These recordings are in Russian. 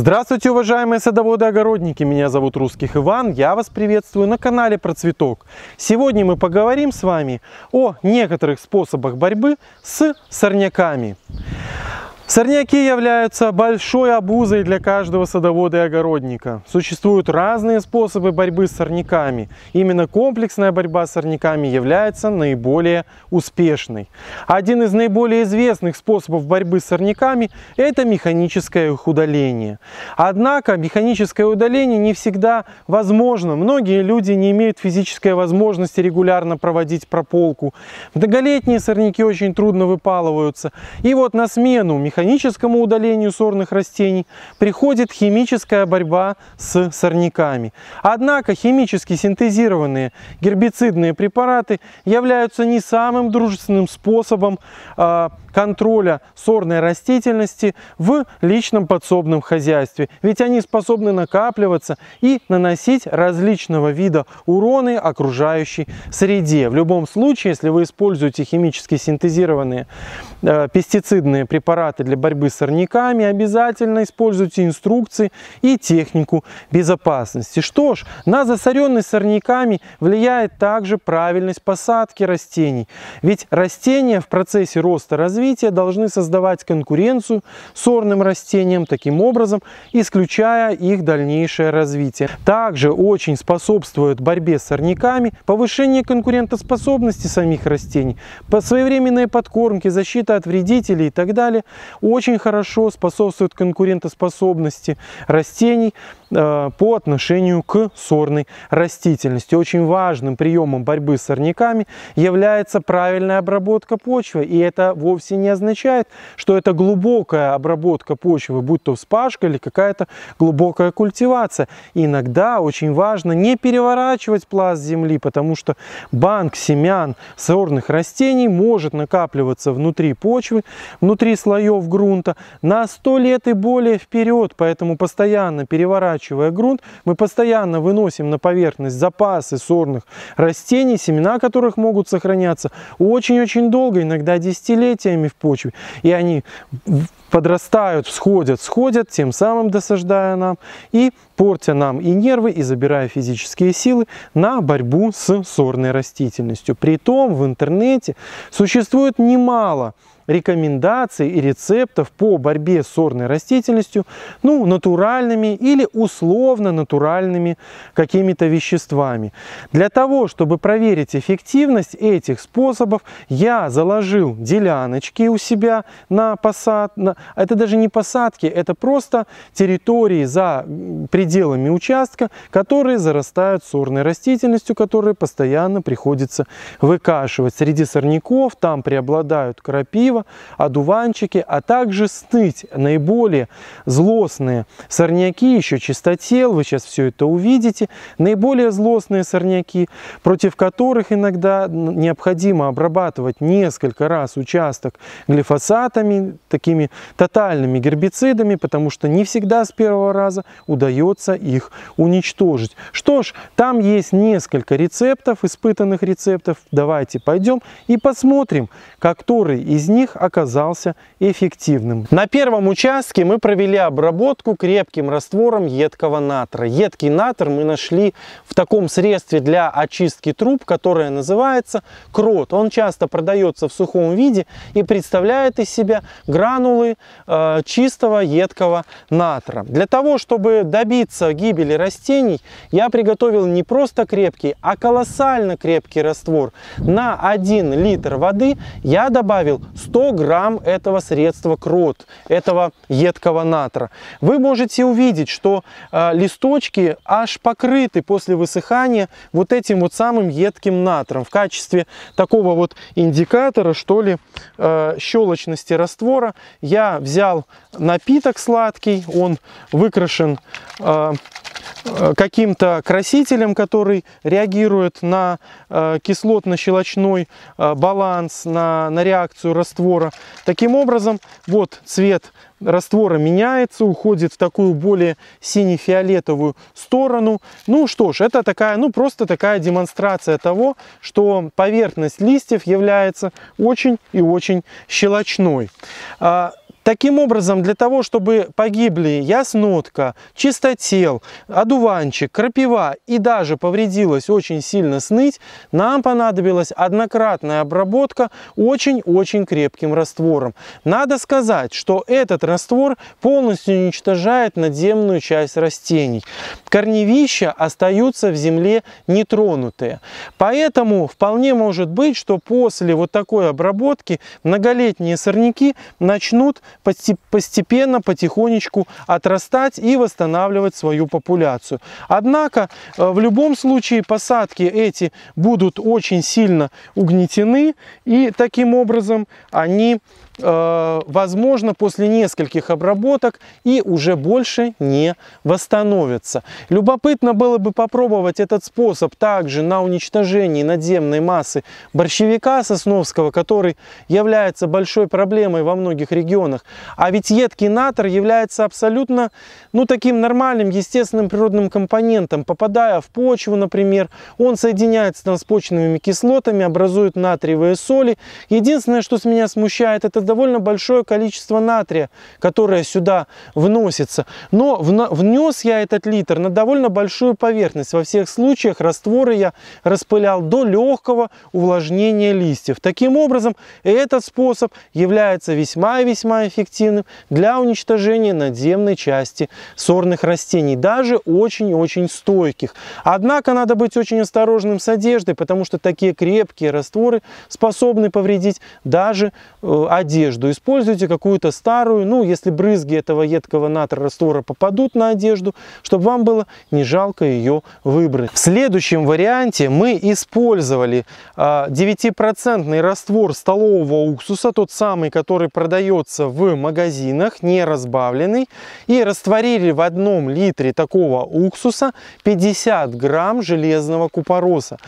Здравствуйте, уважаемые садоводы-огородники! Меня зовут Русских Иван, я вас приветствую на канале Про Цветок. Сегодня мы поговорим с вами о некоторых способах борьбы с сорняками. Сорняки являются большой обузой для каждого садовода и огородника. Существуют разные способы борьбы с сорняками. Именно комплексная борьба с сорняками является наиболее успешной. Один из наиболее известных способов борьбы с сорняками – это механическое их удаление. Однако механическое удаление не всегда возможно. Многие люди не имеют физической возможности регулярно проводить прополку. Многолетние сорняки очень трудно выпалываются. И вот на смену механического механическому удалению сорных растений приходит химическая борьба с сорняками. Однако химически синтезированные гербицидные препараты являются не самым дружественным способом а, контроля сорной растительности в личном подсобном хозяйстве, ведь они способны накапливаться и наносить различного вида уроны окружающей среде. В любом случае, если вы используете химически синтезированные э, пестицидные препараты для борьбы с сорняками, обязательно используйте инструкции и технику безопасности. Что ж, на засоренность сорняками влияет также правильность посадки растений, ведь растения в процессе роста развития развития должны создавать конкуренцию сорным растениям, таким образом исключая их дальнейшее развитие. Также очень способствует борьбе с сорняками повышение конкурентоспособности самих растений, своевременные подкормки, защита от вредителей и так далее. Очень хорошо способствует конкурентоспособности растений, Э, по отношению к сорной растительности. Очень важным приемом борьбы с сорняками является правильная обработка почвы. И это вовсе не означает, что это глубокая обработка почвы, будь то вспашка или какая-то глубокая культивация. иногда очень важно не переворачивать пласт земли, потому что банк семян сорных растений может накапливаться внутри почвы, внутри слоев грунта на 100 лет и более вперед. Поэтому постоянно переворачивать разворачивая грунт, мы постоянно выносим на поверхность запасы сорных растений, семена которых могут сохраняться очень-очень долго, иногда десятилетиями в почве. И они подрастают, всходят, сходят, тем самым досаждая нам и портя нам и нервы, и забирая физические силы на борьбу с сорной растительностью. Притом в интернете существует немало рекомендаций и рецептов по борьбе с сорной растительностью, ну, натуральными или условно натуральными какими-то веществами. Для того, чтобы проверить эффективность этих способов, я заложил деляночки у себя на посад, на, а это даже не посадки, это просто территории за пределами участка, которые зарастают сорной растительностью, которые постоянно приходится выкашивать. Среди сорняков там преобладают крапива, одуванчики, а также сныть. наиболее злостные сорняки, еще чистотел, вы сейчас все это увидите, наиболее злостные сорняки, против которых иногда необходимо обрабатывать несколько раз участок глифосатами, такими тотальными гербицидами, потому что не всегда с первого раза удается их уничтожить. Что ж, там есть несколько рецептов, испытанных рецептов. Давайте пойдем и посмотрим, который из них оказался эффективным. На первом участке мы провели обработку крепким раствором едкого натра. Едкий натр мы нашли в таком средстве для очистки труб, которое называется крот. Он часто продается в сухом виде и представляет из себя гранулы Э, чистого едкого натра. Для того, чтобы добиться гибели растений, я приготовил не просто крепкий, а колоссально крепкий раствор. На 1 литр воды я добавил 100 грамм этого средства крот, этого едкого натра. Вы можете увидеть, что э, листочки аж покрыты после высыхания вот этим вот самым едким натром в качестве такого вот индикатора, что ли, э, щелочности раствора. Я взял напиток сладкий, он выкрашен э, э, каким-то красителем, который реагирует на э, кислотно-щелочной э, баланс, на, на реакцию раствора. Таким образом, вот цвет раствора меняется, уходит в такую более сине-фиолетовую сторону. Ну что ж, это такая, ну просто такая демонстрация того, что поверхность листьев является очень и очень щелочной. А, Таким образом, для того, чтобы погибли яснотка, чистотел, одуванчик, крапива и даже повредилась очень сильно сныть, нам понадобилась однократная обработка очень-очень крепким раствором. Надо сказать, что этот раствор полностью уничтожает надземную часть растений корневища остаются в земле нетронутые. Поэтому вполне может быть, что после вот такой обработки многолетние сорняки начнут постепенно, потихонечку отрастать и восстанавливать свою популяцию. Однако э, в любом случае посадки эти будут очень сильно угнетены и таким образом они э, возможно после нескольких обработок и уже больше не восстановятся. Любопытно было бы попробовать этот способ также на уничтожении надземной массы борщевика сосновского, который является большой проблемой во многих регионах. А ведь едкий натр является абсолютно ну, таким нормальным, естественным природным компонентом. Попадая в почву, например, он соединяется там с почвенными кислотами, образует натриевые соли. Единственное, что с меня смущает, это довольно большое количество натрия, которое сюда вносится. Но внес я этот литр на на довольно большую поверхность. Во всех случаях растворы я распылял до легкого увлажнения листьев. Таким образом, этот способ является весьма и весьма эффективным для уничтожения надземной части сорных растений, даже очень-очень стойких. Однако надо быть очень осторожным с одеждой, потому что такие крепкие растворы способны повредить даже э, одежду. Используйте какую-то старую, ну, если брызги этого едкого натра раствора попадут на одежду, чтобы вам было было не жалко ее выбрать. В следующем варианте мы использовали 9% а, раствор столового уксуса, тот самый, который продается в магазинах, не разбавленный, и растворили в одном литре такого уксуса 50 грамм железного купороса,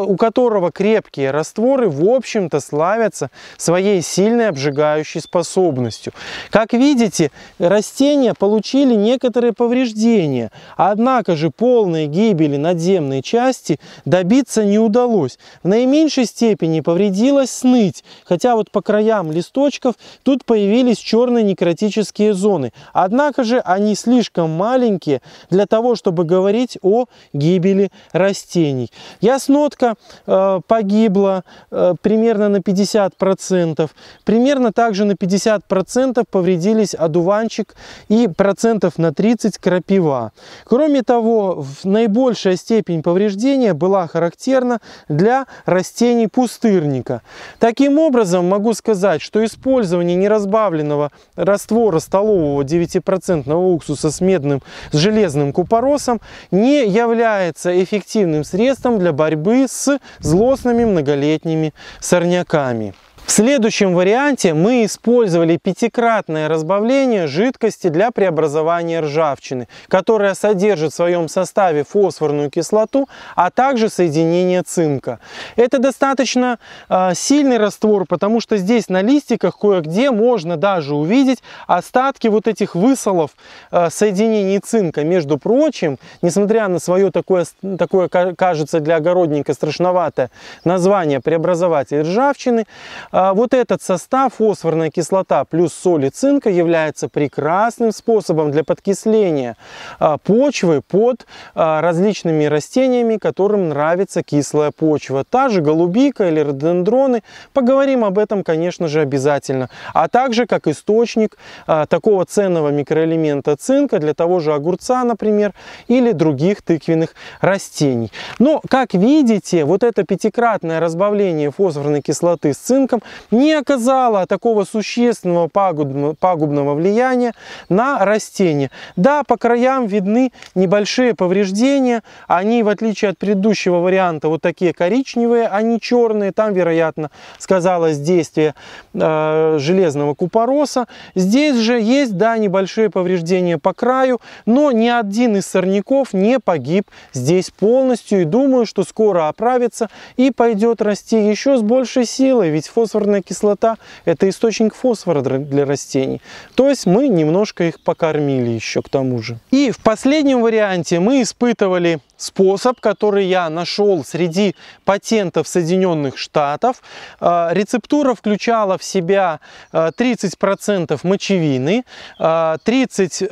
у которого крепкие растворы, в общем-то, славятся своей сильной обжигающей способностью. Как видите, растения получили некоторые повреждения, а Однако же полной гибели надземной части добиться не удалось. В наименьшей степени повредилась сныть, хотя вот по краям листочков тут появились черные некротические зоны. Однако же они слишком маленькие для того, чтобы говорить о гибели растений. Яснотка э, погибла э, примерно на 50%. Примерно также на 50% повредились одуванчик и процентов на 30 крапива. Кроме Кроме того, наибольшая степень повреждения была характерна для растений пустырника. Таким образом, могу сказать, что использование неразбавленного раствора столового 9% уксуса с медным, с железным купоросом не является эффективным средством для борьбы с злостными многолетними сорняками. В следующем варианте мы использовали пятикратное разбавление жидкости для преобразования ржавчины, которая содержит в своем составе фосфорную кислоту, а также соединение цинка. Это достаточно э, сильный раствор, потому что здесь на листиках кое-где можно даже увидеть остатки вот этих высолов э, соединений цинка. Между прочим, несмотря на свое такое, такое кажется для огородника страшноватое название преобразователь ржавчины, а, а вот этот состав, фосфорная кислота плюс соли цинка, является прекрасным способом для подкисления а, почвы под а, различными растениями, которым нравится кислая почва. Та же голубика или рододендроны. Поговорим об этом, конечно же, обязательно. А также как источник такого ценного микроэлемента цинка для того же огурца, например, или других тыквенных растений. Но, как видите, вот это пятикратное разбавление фосфорной кислоты с цинком не оказала такого существенного пагубного влияния на растение. Да, по краям видны небольшие повреждения, они в отличие от предыдущего варианта вот такие коричневые, а не черные, там вероятно сказалось действие э, железного купороса. Здесь же есть, да, небольшие повреждения по краю, но ни один из сорняков не погиб здесь полностью и думаю, что скоро оправится и пойдет расти еще с большей силой, ведь фосфор фосфорная кислота – это источник фосфора для растений. То есть мы немножко их покормили еще к тому же. И в последнем варианте мы испытывали способ, который я нашел среди патентов Соединенных Штатов. Э, рецептура включала в себя 30% э, мочевины, 30%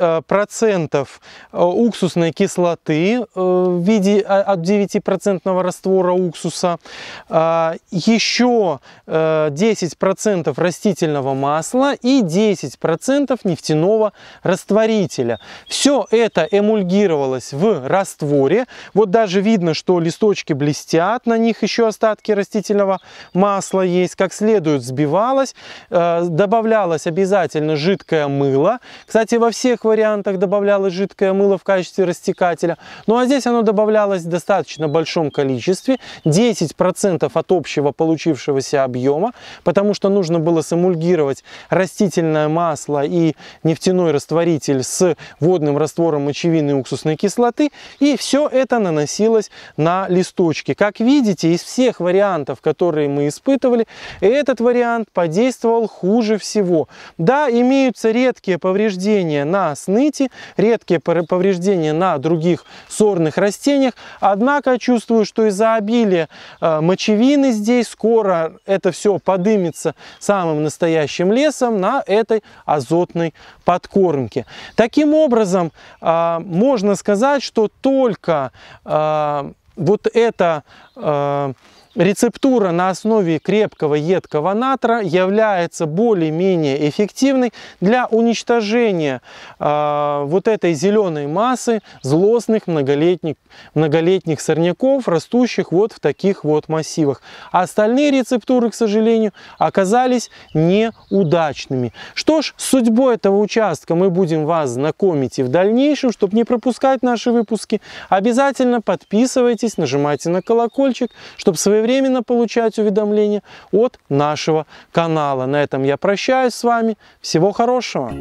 э, уксусной кислоты в виде а, от 9% раствора уксуса, еще 10% растительного масла и 10% нефтяного растворителя. Все это эмульгировалось в растворе, вот даже видно, что листочки блестят, на них еще остатки растительного масла есть. Как следует взбивалось, э, добавлялось обязательно жидкое мыло. Кстати, во всех вариантах добавлялось жидкое мыло в качестве растекателя. Ну а здесь оно добавлялось в достаточно большом количестве, 10% от общего получившегося объема, потому что нужно было самульгировать растительное масло и нефтяной растворитель с водным раствором мочевины и уксусной кислоты. И все это это наносилось на листочки. Как видите, из всех вариантов, которые мы испытывали, этот вариант подействовал хуже всего. Да, имеются редкие повреждения на сныте, редкие повреждения на других сорных растениях, однако чувствую, что из-за обилия э, мочевины здесь скоро это все подымется самым настоящим лесом на этой азотной подкормке. Таким образом, а, можно сказать, что только а, вот это а, рецептура на основе крепкого едкого натра является более-менее эффективной для уничтожения э, вот этой зеленой массы злостных многолетних, многолетних сорняков, растущих вот в таких вот массивах. А остальные рецептуры, к сожалению, оказались неудачными. Что ж, с судьбой этого участка мы будем вас знакомить и в дальнейшем, чтобы не пропускать наши выпуски. Обязательно подписывайтесь, нажимайте на колокольчик, чтобы своевременно своевременно получать уведомления от нашего канала. На этом я прощаюсь с вами. Всего хорошего!